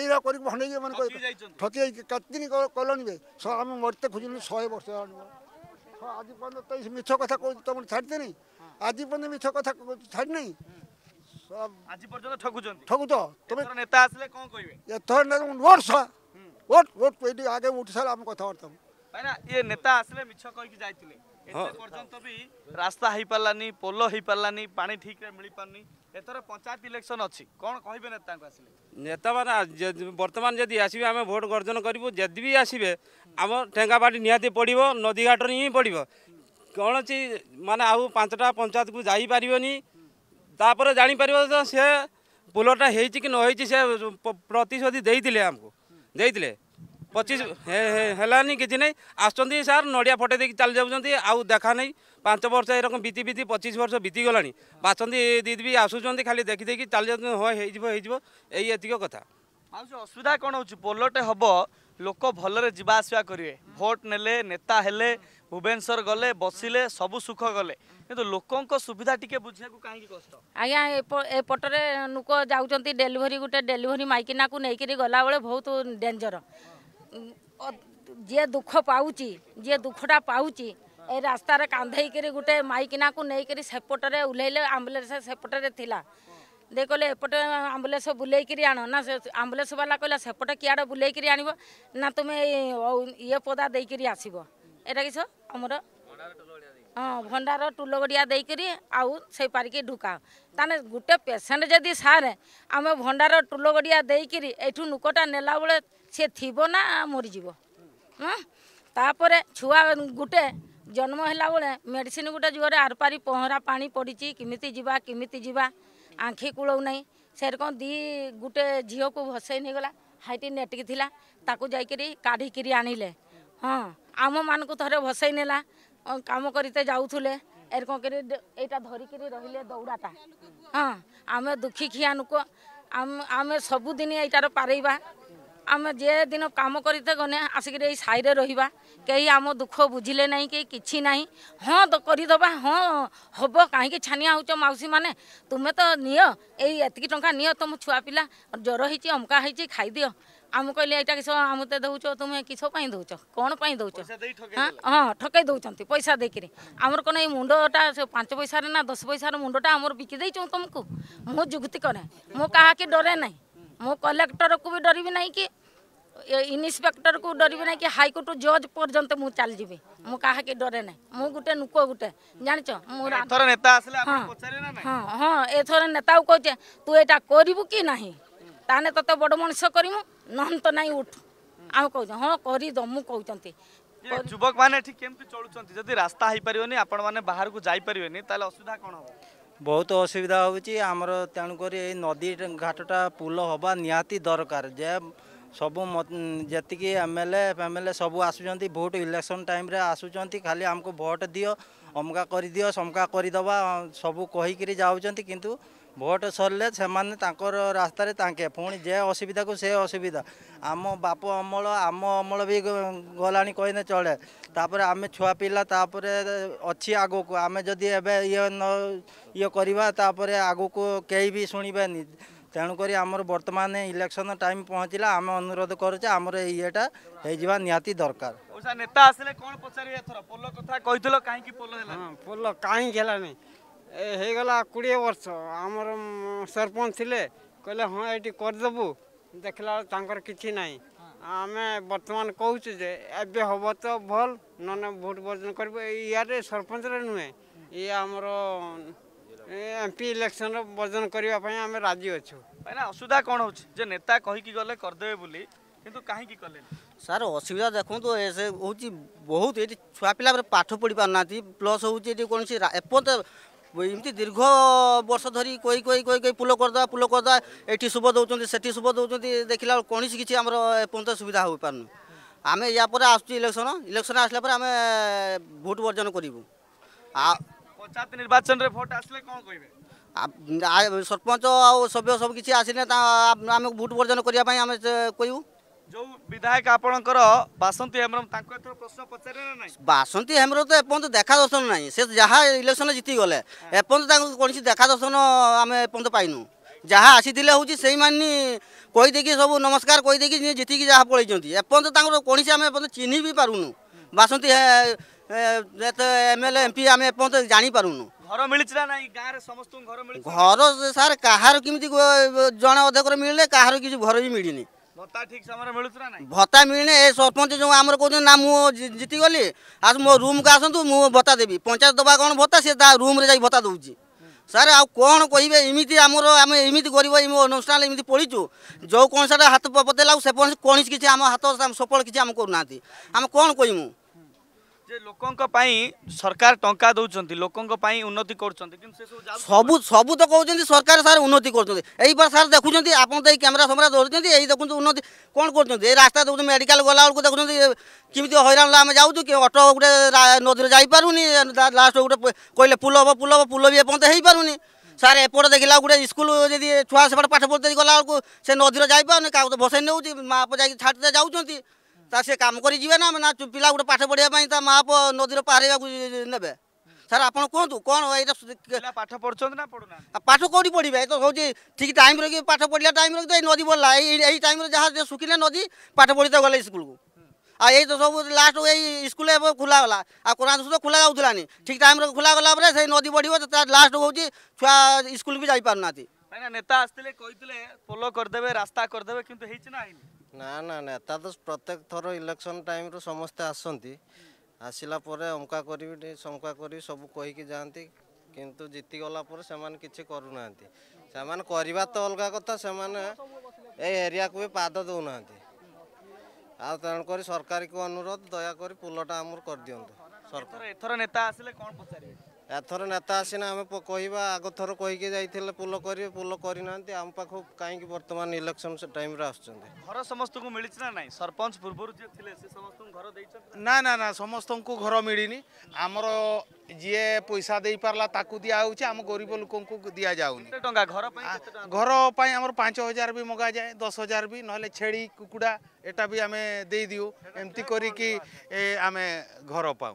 S3: ଏଇରା କରିକି ଭଣ୍ଡେଇ ମାନେ ଠକି ହେଇକି କାତିନି କଲଣି ବେ ଆମେ ମରିତେ ଖୋଜିଲୁ ଶହେ ବର୍ଷ ହେଲାଣି ଆଜି ପର୍ଯ୍ୟନ୍ତ ତ ମିଛ କଥା କହୁଛି ତୁମର ଛାଡ଼ିଦେନି ଆଜି ପର୍ଯ୍ୟନ୍ତ ମିଛ କଥା ଛାଡ଼ିନି
S2: ଆଜି ପର୍ଯ୍ୟନ୍ତ ଠକୁଛନ୍ତି
S3: ଠକୁଛ ତୁମେ
S2: ନେତା ଆସିଲେ କ'ଣ କହିବେ
S3: ଏଥର ନେତା ଓଟ୍ ସା ଓଟ୍ ଓଟ୍ ଏଠି ଆଗେ ଉଠି ସାର ଆମେ କଥାବାର୍ତ୍ତା
S2: ଇଏ ନେତା ଆସିଲେ ମିଛ କହିକି ଯାଇଥିଲେ ପର୍ଯ୍ୟନ୍ତ ବି ରାସ୍ତା ହେଇପାରିଲାନି ପୋଲ ହେଇପାରିଲାନି ପାଣି ଠିକ୍ରେ ମିଳିପାରୁନି ଏଥର ପଞ୍ଚାୟତ ଇଲେକ୍ସନ୍ ଅଛି କ'ଣ କହିବେ ନେତାଙ୍କୁ
S4: ଆସିଲେ ନେତାମାନେ ବର୍ତ୍ତମାନ ଯଦି ଆସିବେ ଆମେ ଭୋଟ୍ ଗର୍ଜନ କରିବୁ ଯଦି ବି ଆସିବେ ଆମ ଠେଙ୍ଗାବାଡ଼ି ନିହାତି ପଡ଼ିବ ନଦୀଘାଟରେ ହିଁ ପଡ଼ିବ କୌଣସି ମାନେ ଆଉ ପାଞ୍ଚଟା ପଞ୍ଚାୟତକୁ ଯାଇପାରିବନି ତାପରେ ଜାଣିପାରିବ ସେ ପୋଲଟା ହେଇଛି କି ନ ହେଇଛି ସେ ପ୍ରତିଶୋଧି ଦେଇଥିଲେ ଆମକୁ ଦେଇଥିଲେ পঁচিশ হেলানি কিছু নাই আসছেন স্যার নড়িয়া ফটাই দিয়ে চাল যাচ্ছেন আউ দেখা নেই পাঁচ বর্ষ এরকম বিতি বিতি পঁচিশ বর্ষ বিতিগলানি বাছন দিদি বি আসুচান খালি দেখি দেখি চাল যাচ্ছেন হয় হয়েযিব হয়েযিব এই এতিক কথা মাউসী অসুবিধা কোণ হচ্ছে পোলটে হব লোক ভালরে যা আসা
S2: করবে ভোট নেলে নেতা হলে ভুবনেশ্বর গলে বসিলে সবু সুখ গলে কিন্তু লোকঙ্ সুবিধা টিকে বুঝাকে কাহি
S10: কষ্ট আজ্ঞা এপটরে লোক যাচ্ছেন ডেলিভরি গোটে ডেলিভরি মাইকিনা নেইকি গলা বেড়ে বহুত ডেঞ্জর ଯିଏ ଦୁଃଖ ପାଉଛି ଯିଏ ଦୁଃଖଟା ପାଉଛି ଏ ରାସ୍ତାରେ କାନ୍ଧେଇକିରି ଗୋଟେ ମାଇକିନାକୁ ନେଇକିରି ସେପଟରେ ଓହ୍ଲେଇଲେ ଆମ୍ବୁଲାନ୍ସ ସେପଟରେ ଥିଲା ଦେଇ କହିଲେ ଏପଟେ ଆମ୍ବୁଲାନ୍ସ ବୁଲେଇକିରି ଆଣ ନା ସେ ଆମ୍ବୁଲାନ୍ସବାଲା କହିଲା ସେପଟେ କିଆଡ଼େ ବୁଲେଇକିରି ଆଣିବ ନା ତୁମେ ଇଏ ପଦା ଦେଇକିରି ଆସିବ ଏଇଟା କିସ ଆମର ହଁ ଭଣ୍ଡାର ଟୁଲଗଡ଼ିଆ ଦେଇକରି ଆଉ ସେଇ ପାରିକି ଢୁକା ତାହେଲେ ଗୋଟେ ପେସେଣ୍ଟ ଯଦି ସାର୍ ଆମେ ଭଣ୍ଡାର ଟୁଲଗଡ଼ିଆ ଦେଇକିରି ଏଇଠୁ ନୁକଟା ନେଲା ବେଳେ ସେ ଥିବ ନା ମରିଯିବ ତାପରେ ଛୁଆ ଗୋଟେ ଜନ୍ମ ହେଲା ବେଳେ ମେଡ଼ିସିନ ଗୋଟେ ଜୁଆରେ ଆରପାରି ପହଁରା ପାଣି ପଡ଼ିଛି କେମିତି ଯିବା କେମିତି ଯିବା ଆଙ୍ଖି କୁଳଉ ନାହିଁ ସେରକମ ଦୁଇ ଗୋଟେ ଝିଅକୁ ଭସେଇ ନେଇଗଲା ହାଇଟି ନେଟିକି ଥିଲା ତାକୁ ଯାଇକିରି କାଢ଼ିକିରି ଆଣିଲେ ହଁ ଆମମାନଙ୍କୁ ଥରେ ଭସେଇ ନେଲା କାମ କରିତେ ଯାଉଥିଲେ ଏରକମ କରି ଏଇଟା ଧରିକିରି ରହିଲେ ଦୌଡ଼ାଟା ହଁ ଆମେ ଦୁଃଖୀ ଖିଆ ନୁକ ଆମେ ସବୁଦିନ ଏଇଟାର ପାରେଇବା ଆମେ ଯେ ଦିନ କାମ କରିତେ ଗଲେ ଆସିକିରି ଏଇ ସାହିରେ ରହିବା କେହି ଆମ ଦୁଃଖ ବୁଝିଲେ ନାହିଁ କେହି କିଛି ନାହିଁ ହଁ ତ କରିଦେବା ହଁ ହେବ କାହିଁକି ଛାନିଆ ହେଉଛ ମାଉସୀମାନେ ତୁମେ ତ ନିଅ ଏଇ ଏତିକି ଟଙ୍କା ନିଅ ତୁମ ଛୁଆ ପିଲା ଜ୍ୱର ହେଇଛି ଅମକା ହେଇଛି ଖାଇଦିଅ ଆମ କହିଲେ ଏଇଟା କିସ ଆମତେ ଦେଉଛ ତୁମେ କିସ ପାଇଁ ଦେଉଛ କ'ଣ ପାଇଁ ଦେଉଛ ହଁ ଠକେଇ ଦେଉଛନ୍ତି ପଇସା ଦେଇକିରି ଆମର କ'ଣ ଏଇ ମୁଣ୍ଡଟା ସେ ପାଞ୍ଚ ପଇସାରେ ନା ଦଶ ପଇସାର ମୁଣ୍ଡଟା ଆମର ବିକି ଦେଇଛୁ ତୁମକୁ ମୁଁ ଯୁକ୍ତି କରେ ମୁଁ କାହାକି ଡରେ ନାହିଁ ମୁଁ କଲେକ୍ଟରକୁ ବି ଡରିବି ନାହିଁ କି ଇନ୍ସପେକ୍ଟରକୁ ଡରିବି ନାହିଁ କି ହାଇକୋର୍ଟ ଜଜ୍ ପର୍ଯ୍ୟନ୍ତ ମୁଁ ଚାଲିଯିବି ମୁଁ କାହାକି ଡରେ ନାହିଁ ମୁଁ ଗୋଟେ ନୁକ ଗୋଟେ ଜାଣିଛ ମୁଁ ହଁ ହଁ ଏଥର ନେତାକୁ କହୁଛେ ତୁ ଏଇଟା କରିବୁ କି ନାହିଁ ତାହେଲେ ତତେ ବଡ଼ ମଣିଷ କରିବୁ ନହେଲେ ତ ନାହିଁ ଉଠ ଆମେ କହୁଛୁ ହଁ କରିଦମୁ କହୁଛନ୍ତି
S2: ଯୁବକ ମାନେ ଏଠି କେମିତି ଚଳୁଛନ୍ତି ଯଦି ରାସ୍ତା ହେଇପାରିବନି ଆପଣମାନେ ବାହାରକୁ ଯାଇପାରିବେନି ତାହେଲେ ଅସୁବିଧା କ'ଣ
S11: ହବ ବହୁତ ଅସୁବିଧା ହେଉଛି ଆମର ତେଣୁକରି ଏଇ ନଦୀ ଘାଟଟା ପୁଲ ହେବା ନିହାତି ଦରକାର ଯେ ସବୁ ଯେତିକି M L A M L A ସବୁ ଆସୁଛନ୍ତି ଭୋଟ୍ ଇଲେକ୍ସନ୍ ଟାଇମ୍ରେ ଆସୁଛନ୍ତି ଖାଲି ଆମକୁ ଭୋଟ୍ ଦିଅ ଅମକା କରିଦିଅ ସମକା କରିଦେବା ସବୁ କହିକିରି ଯାଉଛନ୍ତି କିନ୍ତୁ ভোট সরলে সে তাঁর রাস্তায় তাঁকে পুঁ যে অসুবিধাকে সে অসুবিধা আম বাপ অমল আম অমল বি গলা কহিনে চলে তাপরে আমি ছুয়া পিলা তাপরে অছি আমি যদি এবে ইয়ে ন ইয়ে করা তাপরে আগুক কেই বি শুনিবেনি তেণুকরি আমার বর্তমানে ইলেকশন টাইম পৌঁছিলা আমি অনুরোধ করছে আমার এই ইয়েটা হয়ে যা নিহতি দরকার
S2: নেতা আসলে কোথায় পচারিবে এথর পোল কথা কইতলো কাহিকি পোল হেলা
S11: পোল কিন্তু হেলানি
S6: ହେଇଗଲା କୋଡ଼ିଏ ବର୍ଷ ଆମର ସରପଞ୍ଚ ଥିଲେ କହିଲେ ହଁ ଏଇଠି କରିଦେବୁ ଦେଖିଲା ବେଳେ ତାଙ୍କର କିଛି ନାହିଁ ଆମେ ବର୍ତ୍ତମାନ କହୁଛୁ ଯେ ଏବେ ହେବ ତ ଭଲ ନହେଲେ ଭୋଟ ବର୍ଜନ କରିବୁ ଇଆରେ ସରପଞ୍ଚରେ ନୁହେଁ ଇଏ ଆମର এমপি ইলেকশন বর্জন করা আমি রাজি অছু না অসুবিধা কোণ হচ্ছে
S2: যে নেতা কহিকি গলে করদেবে বলে কিন্তু কাহিকি কলে
S11: স্যার অসুবিধা দেখুন হচ্ছে বহুত এটি ছুয়া পিলা পাঠ পড়ি পার না প্লস হচ্ছে এটি কোণী এপর্যন্ত ଏମିତି ଦୀର୍ଘ ବର୍ଷ ଧରି କହି କହି କହି କହି ପୋଲ କରିଦେବା ପୋଲ କରିଦେବା ଏଠି ଶୁଭ ଦେଉଛନ୍ତି ସେଠି ଶୁଭ ଦେଉଛନ୍ତି ଦେଖିଲା ବେଳକୁ କୌଣସି କିଛି ଆମର ଏପର୍ଯ୍ୟନ୍ତ ସୁବିଧା ହୋଇପାରୁନି ଆମେ ୟା ପରେ ଆସୁଛି ଇଲେକ୍ସନ ଇଲେକ୍ସନ ଆସିଲା ପରେ ଆମେ ଭୋଟ ବର୍ଜନ କରିବୁ ପଞ୍ଚାୟତ ନିର୍ବାଚନରେ ଭୋଟ ଆସିଲେ କ'ଣ କହିବେ ସରପଞ୍ଚ ଆଉ ସଭ୍ୟ ସବୁ କିଛି ଆସିଲେ ଆମେ ଭୋଟ ବର୍ଜନ କରିବା ପାଇଁ ଆମେ କହିବୁ ଯୋଉ ବିଧାୟକ ଆପଣଙ୍କର ବାସନ୍ତୀ ହେମରମ
S2: ତାଙ୍କୁ ଏଥର ପ୍ରଶ୍ନ
S11: ପଚାରିଲେ ନା ନାହିଁ ବାସନ୍ତୀ ହେମରମ ତ ଏପର୍ଯ୍ୟନ୍ତ ଦେଖା ଦର୍ଶନ ନାହିଁ ସେ ଯାହା ଇଲେକ୍ସନ ଜିତିଗଲେ ଏପର୍ଯ୍ୟନ୍ତ ତାଙ୍କୁ କୌଣସି ଦେଖା ଦର୍ଶନ ଆମେ ଏପର୍ଯ୍ୟନ୍ତ ପାଇନୁ ଯାହା ଆସିଥିଲେ ହେଉଛି ସେଇମାନେ କହିଦେଇକି ସବୁ ନମସ୍କାର କହିଦେଇକି ଜିତିକି ଯାହା ପଳେଇଛନ୍ତି ଏପର୍ଯ୍ୟନ୍ତ ତାଙ୍କର କୌଣସି ଆମେ ଏପର୍ଯ୍ୟନ୍ତ ଚିହ୍ନି ବି ପାରୁନୁ ବାସନ୍ତୀ ଏତେ ଏମ୍ ଏଲ୍ ଏମ୍ ପି ଆମେ ଏପର୍ଯ୍ୟନ୍ତ ଜାଣିପାରୁନୁ ଘର ମିଳିଛି
S2: ନା ନାହିଁ ଗାଁରେ
S11: ସମସ୍ତଙ୍କୁ ଘର ମିଳିଛି ଘର ସାର୍ କାହାର କେମିତି ଜଣେ ଅଧେକର ମିଳିଲେ କାହାର କିଛି ଘର ବି ମିଳିନି भत्ता
S2: ना
S11: भत्ता मिले मो रूम मुमको आसन्तु म भत्ता दे पंचायत दबा भत्ता सि रुम भत्ता देउँछ सार आउँ केम एमि गरु अनुष्ठान एमि पढिचु जो कोही साटा हात बतैला सफल गर्ुना
S2: ଲୋକଙ୍କ ପାଇଁ ସରକାର ଟଙ୍କା ଦେଉଛନ୍ତି ଲୋକଙ୍କ ପାଇଁ ଉନ୍ନତି
S11: କରୁଛନ୍ତି ସବୁ ସବୁ ତ କହୁଛନ୍ତି ସରକାର ସାର୍ ଉନ୍ନତି କରୁଛନ୍ତି ଏଇପା ସାର୍ ଦେଖୁଛନ୍ତି ଆପଣ ତ ଏଇ କ୍ୟାମେରା ଫ୍ୟାମେରା ଧରୁଛନ୍ତି ଏଇ ଦେଖୁଛନ୍ତି ଉନ୍ନତି କ'ଣ କରୁଛନ୍ତି ଏଇ ରାସ୍ତା ଦେଖୁଛନ୍ତି ମେଡ଼ିକାଲ ଗଲାବେଳକୁ ଦେଖୁଛନ୍ତି କେମିତି ହଇରାଣ ହେଲା ଆମେ ଯାଉଛୁ କି ଅଟୋ ଗୋଟେ ନଦୀରେ ଯାଇପାରୁନି ଲାଷ୍ଟ ଗୋଟେ କହିଲେ ପୁଲ ହବ ପୁଲ ହବ ପୁଲ ବି ଏପର୍ଯ୍ୟନ୍ତ ହେଇପାରୁନି ସାର୍ ଏପଟେ ଦେଖିଲା ଗୋଟେ ସ୍କୁଲ ଯଦି ଛୁଆ ସେପଟେ ପାଠ ପଢ଼ି ଗଲାବେଳକୁ ସେ ନଦୀରେ ଯାଇପାରୁନି କାହାକୁ ତ ଭସେଇ ନେଉଛି ମାଆ ମା' ଯାଇକି ଛାଡ଼ିଦେ ଯାଉଛନ୍ତି ତା ସେ କାମ କରିଯିବେ ଯିବେ ନା ନା ପିଲା ଗୋଟେ ପାଠ ପଢ଼ିବା ପାଇଁ ତା ମା ନଦୀର ପାହାରେଇବାକୁ ନେବେ ସାର୍ ଆପଣ କୁହନ୍ତୁ କ'ଣ ଏଇଟା ପାଠ ପଢ଼ୁଛନ୍ତି ନା ପଢ଼ୁନାହାନ୍ତି ପାଠ କେଉଁଠି ପଢ଼ିବେ ଏ ତ ହେଉଛି ଠିକ୍ ଟାଇମ୍ରେ କି ପାଠ ପଢ଼ିଲା ଟାଇମ୍ରେ ତ ଏଇ ନଦୀ ବଢ଼ିଲା ଏଇ ଏଇ ଟାଇମ୍ରେ ଯାହା ଶୁଖିଲେ ନଦୀ ପାଠ ପଢ଼ିତେ ଗଲେ ସ୍କୁଲକୁ ଆଉ ଏଇ ତ ସବୁ ଲାଷ୍ଟ ଏଇ ସ୍କୁଲ ଏବେ ଖୋଲା ଆଉ କୋରୋନା ଦୋଷ ଖୋଲା ଯାଉଥିଲାନି ଠିକ୍ ଟାଇମ୍ରେ ଖୋଲା ଗଲା ପରେ ସେଇ ନଦୀ ବଢ଼ିବ ଲାଷ୍ଟ ହେଉଛି ଛୁଆ ସ୍କୁଲ ବି ଯାଇପାରୁନାହାନ୍ତି
S2: ନେତା ଆସିଥିଲେ କହିଥିଲେ ପୋଲ କରିଦେବେ ରାସ୍ତା କରିଦେବେ କିନ୍ତୁ ହେଇଛି ନା ହେଇନି
S6: ନା ନା ନେତା ତ ପ୍ରତ୍ୟେକ ଥର ଇଲେକ୍ସନ୍ ଟାଇମ୍ରୁ ସମସ୍ତେ ଆସନ୍ତି ଆସିଲା ପରେ ଅଙ୍କା କରିବି ଶଙ୍କା କରିବି ସବୁ କହିକି ଯାଆନ୍ତି କିନ୍ତୁ ଜିତିଗଲା ପରେ ସେମାନେ କିଛି କରୁନାହାନ୍ତି ସେମାନେ କରିବା ତ ଅଲଗା କଥା ସେମାନେ ଏଇ ଏରିଆକୁ ବି ପାଦ ଦେଉନାହାନ୍ତି ଆଉ ତେଣୁକରି ସରକାରୀକୁ ଅନୁରୋଧ ଦୟାକରି ପୋଲଟା ଆମର କରିଦିଅନ୍ତୁ
S2: ସରକାର ଏଥର ନେତା ଆସିଲେ କ'ଣ ପଚାରିବେ
S6: ଏଥର ନେତା ଆସିନା ଆମେ କହିବା ଆଗଥର କହିକି ଯାଇଥିଲେ ପୋଲ କରିବେ ପୋଲ କରିନାହାନ୍ତି ଆମ ପାଖକୁ କାହିଁକି ବର୍ତ୍ତମାନ
S4: ଇଲେକ୍ସନ ଟାଇମ୍ରେ ଆସୁଛନ୍ତି
S2: ଘର ସମସ୍ତଙ୍କୁ ମିଳିଛି ନା ନାହିଁ ସରପଞ୍ଚ ପୂର୍ବରୁ ଯିଏ ଥିଲେ ସେ ସମସ୍ତଙ୍କୁ ଘର
S4: ଦେଇଛନ୍ତି ନା ନା ନା ସମସ୍ତଙ୍କୁ ଘର ମିଳିନି ଆମର ଯିଏ ପଇସା ଦେଇପାରିଲା ତାକୁ ଦିଆହେଉଛି ଆମ ଗରିବ ଲୋକଙ୍କୁ ଦିଆଯାଉନି ଟଙ୍କା ଘର ପାଇଁ ଘର ପାଇଁ ଆମର ପାଞ୍ଚ ହଜାର ବି ମଗାଯାଏ ଦଶ ହଜାର ବି ନହେଲେ ଛେଳି କୁକୁଡ଼ା ଏଟା ବି ଆମେ ଦେଇଦେଉ ଏମିତି କରିକି ଆମେ ଘର ପାଉ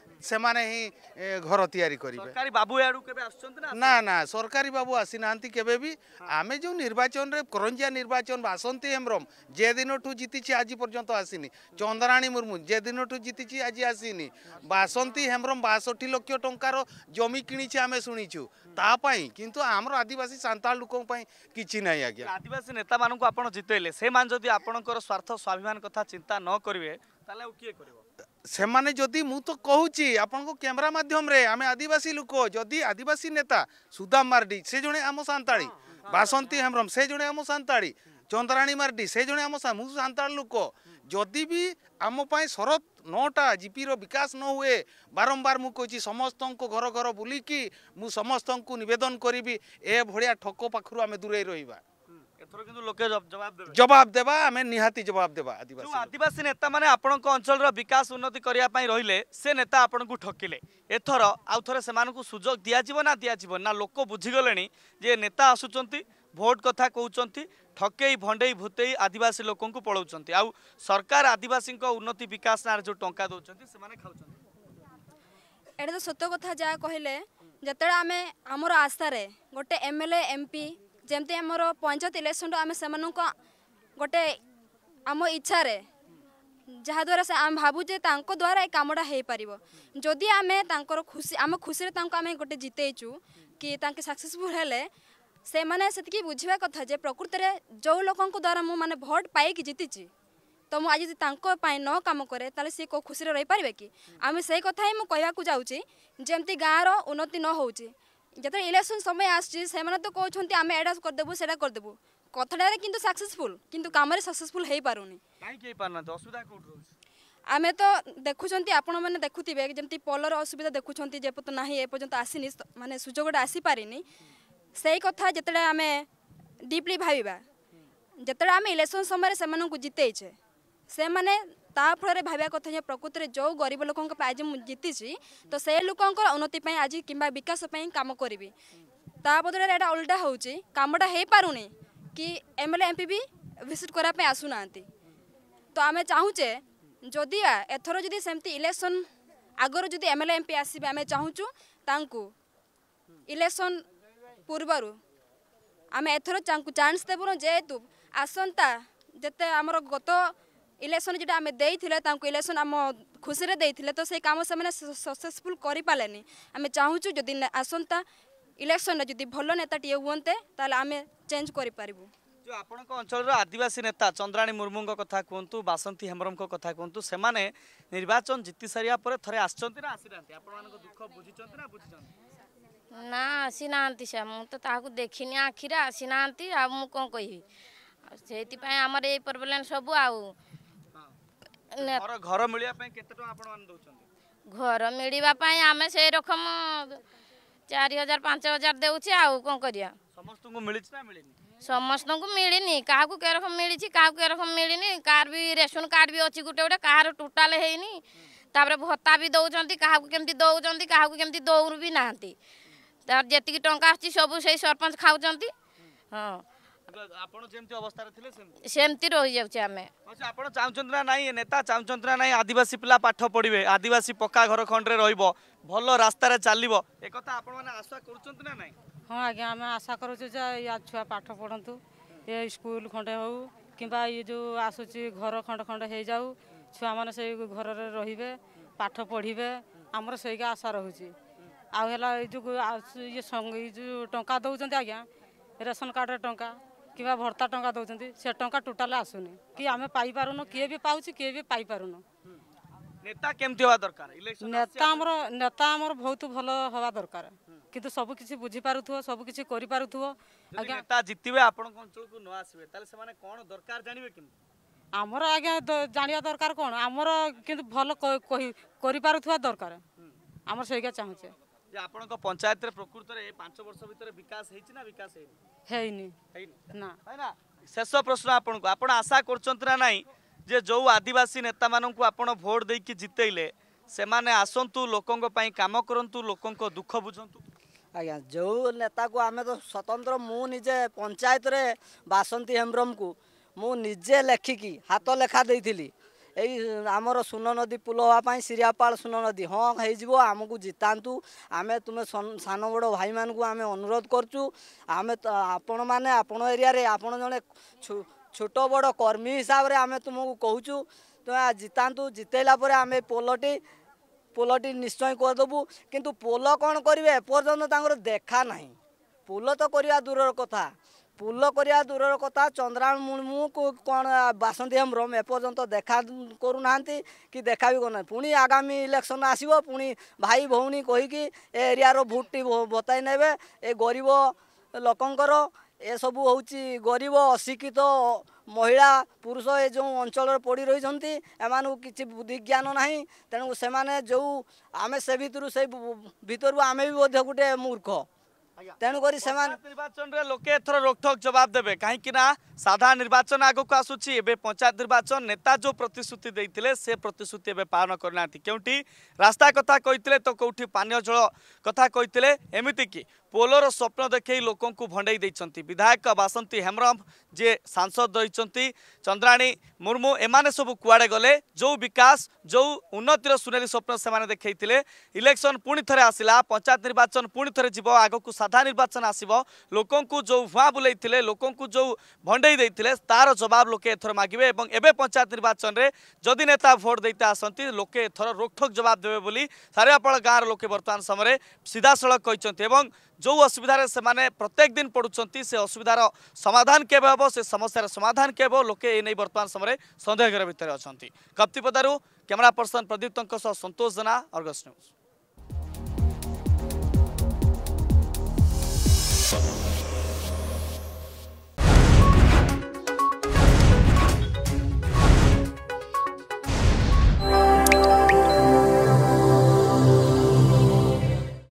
S4: ସେମାନେ ହିଁ ଘର ତିଆରି କରିବେ ସରକାରୀ ବାବୁ ଆଡ଼ୁ କେବେ ଆସୁଛନ୍ତି ନା ନା ନା ସରକାରୀ ବାବୁ ଆସିନାହାନ୍ତି କେବେ ବି ଆମେ ଯେଉଁ ନିର୍ବାଚନରେ କରଞ୍ଜିଆ ନିର୍ବାଚନ ଆସନ୍ତି ହେମ୍ରମ୍ ଯେ ଦିନଠୁ ଜିତିଛି ଆଜି ପର୍ଯ୍ୟନ୍ତ ଆସିନି ଚନ୍ଦ୍ରାଣୀ ମୁର୍ମୁ ଯେ ଦିନଠୁ ଜିତିଛି ଆଜି ଆସିନି ବାସନ୍ତି ହେମ୍ରମ୍ ବାଷଠି ଲକ୍ଷ ଟଙ୍କାର ଜମି କିଣିଛି ଆମେ ଶୁଣିଛୁ ତା ପାଇଁ କିନ୍ତୁ ଆମର ଆଦିବାସୀ ସାନ୍ତାଳ ଲୋକଙ୍କ ପାଇଁ କିଛି ନାହିଁ ଆଜ୍ଞା
S2: ଆଦିବାସୀ ନେତାମାନଙ୍କୁ ଆପଣ ଜିତେଇଲେ ସେମାନେ ଯଦି ଆପଣଙ୍କର ସ୍ୱାର୍ଥ ସ୍ୱାଭିମାନ କଥା ଚିନ୍ତା ନ କରିବେ ତାହେଲେ ଆଉ କିଏ କରିବ
S4: ସେମାନେ ଯଦି ମୁଁ ତ କହୁଛି ଆପଣଙ୍କ କ୍ୟାମେରା ମାଧ୍ୟମରେ ଆମେ ଆଦିବାସୀ ଲୋକ ଯଦି ଆଦିବାସୀ ନେତା ସୁଦାମ ମାର୍ଡି ସେ ଜଣେ ଆମ ସାନ୍ତାଳୀ ବାସନ୍ତୀ ହେମ୍ରମ ସେ ଜଣେ ଆମ ସାନ୍ତାଳୀ ଚନ୍ଦ୍ରାଣୀ ମାର୍ଡି ସେ ଜଣେ ଆମ ମୁଁ ସାନ୍ତାଳ ଲୋକ ଯଦି ବି ଆମ ପାଇଁ ଶରତ ନଅଟା ଜିପିର ବିକାଶ ନ ହୁଏ ବାରମ୍ବାର ମୁଁ କହିଛି ସମସ୍ତଙ୍କ ଘର ଘର ବୁଲିକି ମୁଁ ସମସ୍ତଙ୍କୁ ନିବେଦନ କରିବି ଏଭଳିଆ ଠକ ପାଖରୁ ଆମେ ଦୂରେଇ ରହିବା জবাব দেবা আমি নিহাতি জবাব দেবা আদিবাসী আদিবাসী নেতা মানে
S2: আপনার অঞ্চলর বিকাশ উন্নতি করা রহলে সে নেতা আপনার ঠকিলে এথর আউথরে সে সুযোগ দিয়াযিব না দিয়াযিব না লোক বুঝিগলে যে নেতা আসুচার ভোট কথা কৌন ঠকেই ভণ্ডেই ভূতেই আদিবাসী লোক পলাও আউ সরকার আদিবাসী উন্নতি বিকাশ না যে টঙ্কা দৌঁচ
S7: সে খাওছেন এটা তো সত কথা যা কহিলেন যেতবে আমি আমার আশার গোটে এমএলএ এমপি ଯେମିତି ଆମର ପଞ୍ଚାୟତ ଇଲେକ୍ସନରୁ ଆମେ ସେମାନଙ୍କ ଗୋଟେ ଆମ ଇଚ୍ଛାରେ ଯାହାଦ୍ୱାରା ସେ ଆମେ ଭାବୁଛେ ତାଙ୍କ ଦ୍ୱାରା ଏ କାମଟା ହେଇପାରିବ ଯଦି ଆମେ ତାଙ୍କର ଖୁସି ଆମ ଖୁସିରେ ତାଙ୍କୁ ଆମେ ଗୋଟେ ଜିତେଇଛୁ କି ତାଙ୍କେ ସକ୍ସେସଫୁଲ୍ ହେଲେ ସେମାନେ ସେତିକି ବୁଝିବା କଥା ଯେ ପ୍ରକୃତରେ ଯେଉଁ ଲୋକଙ୍କ ଦ୍ୱାରା ମୁଁ ମାନେ ଭୋଟ୍ ପାଇକି ଜିତିଛି ତ ମୁଁ ଆଜି ତାଙ୍କ ପାଇଁ ନ କାମ କରେ ତାହେଲେ ସିଏ କେଉଁ ଖୁସିରେ ରହିପାରିବେ କି ଆମେ ସେଇ କଥା ହିଁ ମୁଁ କହିବାକୁ ଯାଉଛି ଯେମିତି ଗାଁର ଉନ୍ନତି ନ ହେଉଛି যেত ইলেকশন সময় আসছে সে তো কোথাও আমি এটা করেদেবু সেটা করেদেবু কথাটার কিন্তু সাকসেসফুল কিন্তু কামরে সাকসেসফুল হয়ে পারুনি আমি তো দেখুছেন আপনার মানে দেখুবে যেমন পলর অসুবিধা দেখুছেন যেপর্যন্ত না এপর্যন্ত আসিনি মানে সুযোগটা আসিপারিনি সেই কথা যেত আমি ডিপলি ভাবিবা যেত আমি ইলেকশন সময় সে জিতাইছে সে ତା ଫଳରେ ଭାବିବା କଥା ଯେ ପ୍ରକୃତରେ ଯେଉଁ ଗରିବ ଲୋକଙ୍କ ପାଇଁ ଆଜି ମୁଁ ଜିତିଛି ତ ସେ ଲୋକଙ୍କର ଉନ୍ନତି ପାଇଁ ଆଜି କିମ୍ବା ବିକାଶ ପାଇଁ କାମ କରିବି ତା ବଦଳରେ ଏଇଟା ଓଲଟା ହେଉଛି କାମଟା ହେଇପାରୁନି କି ଏମ୍ ଏଲ୍ ଏ ଏମ୍ପି ବି ଭିଜିଟ୍ କରିବା ପାଇଁ ଆସୁନାହାନ୍ତି ତ ଆମେ ଚାହୁଁଛେ ଯଦି ଏଥର ଯଦି ସେମିତି ଇଲେକ୍ସନ୍ ଆଗରୁ ଯଦି ଏମ୍ ଏଲ୍ ଏ ଏମ୍ପି ଆସିବେ ଆମେ ଚାହୁଁଛୁ ତାଙ୍କୁ ଇଲେକ୍ସନ୍ ପୂର୍ବରୁ ଆମେ ଏଥର ତାଙ୍କୁ ଚାନ୍ସ ଦେବୁନୁ ଯେହେତୁ ଆସନ୍ତା ଯେତେ ଆମର ଗତ ইলেকশন যেটা আমি দিয়েছিলে তাঁকু ইলেকশন আম খুশিরে দিয়েছিলে তো সেই কাম সে সকসেসফুল করে পালেনি আমি চাহুছু যদি আসন্তা ইলেকশনরে যদি ভাল নেতাটিয়ে হুঁতে তাহলে আমি চেঞ্জ করে পারিবু
S2: ଯେଉଁ ଆପଣଙ୍କ ଅଞ୍ଚଳର ଆଦିବାସୀ ନେତା ଚନ୍ଦ୍ରାଣୀ ମୁର୍ମୁଙ୍କ କଥା କୁହନ୍ତୁ ବାସନ୍ତୀ ହେମ୍ରମଙ୍କ କଥା କୁହନ୍ତୁ ସେମାନେ ନିର୍ବାଚନ ଜିତି ସାରିବା ପରେ ଥରେ ଆସିଛନ୍ତି ନା ଆସିନାହାନ୍ତି ଆପଣମାନଙ୍କ ଦୁଃଖ ବୁଝିଛନ୍ତି ନା ବୁଝିଛନ୍ତି
S8: ନା ଆସିନାହାନ୍ତି ସାର୍ ମୁଁ ତ ତାହାକୁ ଦେଖିନି ଆଖିରେ ଆସିନାହାନ୍ତି ଆଉ ମୁଁ କ'ଣ କହିବି ସେଇଥିପାଇଁ ଆମର ଏଇ ପ୍ରୋବ୍ଲେମ୍ ସବୁ ଆଉ घर मिलिया पई
S2: केते टका आपन मान दउछन
S8: रकम 4000 5000
S2: समस्त को मिलिछ ना मिलिनी
S8: समस्त को मिलिनी काहा को के रकम मिलिछि काहा कार भी रेशन कार्ड भी अच्छी गोटे गोटे कह रोटाल हेइनी भत्ता भी दौरान क्या दौरान क्या दउछन भी नाहंती जी जेति की सब सेई सरपंच खाउछन हां
S2: ଆପଣ ଯେମିତି ଅବସ୍ଥାରେ ଥିଲେ ସେମିତି ସେମିତି ରହିଯାଉଛେ ଆମେ ଆପଣ ଚାହୁଁଛନ୍ତି ନା ନାଇଁ ନେତା ଚାହୁଁଛନ୍ତି ନା ନାହିଁ ଆଦିବାସୀ ପିଲା ପାଠ ପଢ଼ିବେ ଆଦିବାସୀ ପକ୍କା ଘର ଖଣ୍ଡରେ ରହିବ ଭଲ ରାସ୍ତାରେ ଚାଲିବ ଏକଥା ଆପଣମାନେ ଆଶା କରୁଛନ୍ତି
S9: ନା ନାହିଁ ହଁ ଆଜ୍ଞା ଆମେ ଆଶା କରୁଛୁ ଯେ ୟା ଛୁଆ ପାଠ ପଢ଼ନ୍ତୁ ଏ ସ୍କୁଲ ଖଣ୍ଡେ ହେଉ କିମ୍ବା ଇଏ ଯେଉଁ ଆସୁଛି ଘର ଖଣ୍ଡ ଖଣ୍ଡ ହେଇଯାଉ ଛୁଆମାନେ ସେଇ ଘରରେ ରହିବେ ପାଠ ପଢ଼ିବେ ଆମର ସେଇକା ଆଶା ରହୁଛି ଆଉ ହେଲା ଏଇ ଯେଉଁ ଇଏ ଯେଉଁ ଟଙ୍କା ଦେଉଛନ୍ତି ଆଜ୍ଞା ରେସନ କାର୍ଡ଼ରେ ଟଙ୍କା কিংবা ভর্তা টঙ্কা দেউଛନ୍ତି সে টঙ্কা টোটাল ଆସୁନି କି ଆମେ ପାଇପାରୁନୁ କିଏ ବି ପାଉଛି କିଏ ବି ପାଇପାରୁନୁ
S2: ନେତା କେମିତି ହେବା ଦରକାର
S9: ନେତା ଆମର ନେତା ଆମର ବହୁତ ଭଲ ହେବା ଦରକାର କିନ୍ତୁ ସବୁ କିଛି ବୁଝିପାରୁଥିବ ସବୁ କିଛି କରିପାରୁଥିବ ଆଜ୍ଞା ନେତା ଜିତିବେ ଆପଣଙ୍କ
S2: ଅଞ୍ଚଳକୁ ନ ଆସିବେ ତାହେଲେ ସେମାନେ କ'ଣ ଦରକାର ଜାଣିବେ କେମିତି
S9: ଆମର ଆଜ୍ଞା ଜାଣିବା ଦରକାର କ'ଣ ଆମର କିନ୍ତୁ ଭଲ କରିପାରୁଥିବା ଦରକାର ଆମର ସେଇଟା ଚାହୁଁଛେ
S2: ଯେ ଆପଣଙ୍କ ପଞ୍ଚାୟତରେ ପ୍ରକୃତରେ ପାଞ୍ଚ ବର୍ଷ ଭିତରେ ବିକାଶ ହେଇଛି ନା ବିକାଶ ହେଇନି ହେଇନି ନା ଶେଷ ପ୍ରଶ୍ନ ଆପଣଙ୍କୁ ଆପଣ ଆଶା କରୁଛନ୍ତି ନା ନାହିଁ ଯେ ଯେଉଁ ଆଦିବାସୀ ନେତାମାନଙ୍କୁ ଆପଣ ଭୋଟ ଦେଇକି ଜିତେଇଲେ ସେମାନେ ଆସନ୍ତୁ ଲୋକଙ୍କ ପାଇଁ କାମ କରନ୍ତୁ ଲୋକଙ୍କ ଦୁଃଖ
S5: ବୁଝନ୍ତୁ ଆଜ୍ଞା ଯେଉଁ ନେତାକୁ ଆମେ ତ ସ୍ୱତନ୍ତ୍ର ମୁଁ ନିଜେ ପଞ୍ଚାୟତରେ ବାସନ୍ତୀ ହେମ୍ବ୍ରମକୁ ମୁଁ ନିଜେ ଲେଖିକି ହାତ ଲେଖା ଦେଇଥିଲି এই ଆମର ସୁନ ନଦୀ ପୁଲ ହେବା ପାଇଁ ସିରିଆପାଳ ସୁନ ନଦୀ ହଁ ହେଇଯିବ ଆମକୁ ଜିତାନ୍ତୁ ଆମେ ତୁମେ ସାନ ବଡ଼ ଭାଇମାନଙ୍କୁ ଆମେ ଅନୁରୋଧ କରୁଛୁ ଆମେ ଆପଣମାନେ ଆପଣ ଏରିଆରେ ଆପଣ ଜଣେ ଛୋଟ ବଡ଼ କର୍ମୀ ହିସାବରେ ଆମେ ତୁମକୁ କହୁଛୁ ତୁମେ ଜିତାନ୍ତୁ ଜିତେଇଲା ପରେ ଆମେ ପୋଲଟି ପୋଲଟି ନିଶ୍ଚୟ କରିଦେବୁ କିନ୍ତୁ ପୋଲ କ'ଣ କରିବେ ଏପର୍ଯ୍ୟନ୍ତ ତାଙ୍କର ଦେଖା ନାହିଁ ପୋଲ ତ କରିବା ଦୂରର କଥା ପୁଲ କରିବା ଦୂରର କଥା ଚନ୍ଦ୍ରାଣ ମୁର୍ମୁଙ୍କୁ କ'ଣ ବାସନ୍ତି ହେମ୍ରମ୍ ଏପର୍ଯ୍ୟନ୍ତ ଦେଖା କରୁନାହାନ୍ତି କି ଦେଖା ବି କରୁନାହାନ୍ତି ପୁଣି ଆଗାମୀ ଇଲେକ୍ସନ୍ ଆସିବ ପୁଣି ଭାଇ ଭଉଣୀ କହିକି ଏ ଏରିଆର ଭୋଟ୍ଟି ବତାଇ ନେବେ ଏ ଗରିବ ଲୋକଙ୍କର ଏସବୁ ହେଉଛି ଗରିବ ଅଶିକ୍ଷିତ ମହିଳା ପୁରୁଷ ଏ ଯେଉଁ ଅଞ୍ଚଳରେ ପଡ଼ି ରହିଛନ୍ତି ଏମାନଙ୍କୁ କିଛି ବୁଦ୍ଧିଜ୍ଞାନ ନାହିଁ ତେଣୁ ସେମାନେ ଯେଉଁ ଆମେ ସେ ଭିତରୁ ସେ ଭିତରୁ ଆମେ ବି ମଧ୍ୟ ଗୋଟେ ମୂର୍ଖ তেমনি সেমান
S2: নির্বাচনের লোকে এথর রোকঠোক জবাব দেবে কিন্তু না সাধা নির্বাচন আগুক আসুচি এবে পঞ্চায়েত নির্বাচন নেতা যে প্রতিশ্রুতি দিয়ে সে প্রতিশ্রুতি এবে পালন করে না কেউটি রাস্তা কথা কে তো কোটি পানীয় জল কথা কে এমিতিকি पोलर स्वप्नु लो भण्डैदि विधायक बासंती हेमराम जे सांसद रहर्मु एउने सब कुडे गले जो विकास जो उन्नतिर सुनाल स्वप्नु देखैले इलेक्सन पुनिथे आसला पंचायत निर्वाचन पु थोर जो आगको साधा निर्वाचन आसो जो बुलै थिए लोक जो भण्डै तार जवाब लोके एथर मगिङ पंचायत निर्वाचन निर्वाचनले जि नेता भोट दिता आसन्त लोके एथर रोक जवाब दे बोली सारियापल गाँ र लोके बर्तन समय सिधासल जो असुविधा प्रत्येक दिन से असुविधार समाधान से समस्या समाधान के हो लोके ए समय समयले सन्देह घर भित्र अलि कप्तिपदहरू क्यमेरा पर्सन प्रदीप्त सह सन्तोष जेना अर्गस न्यूज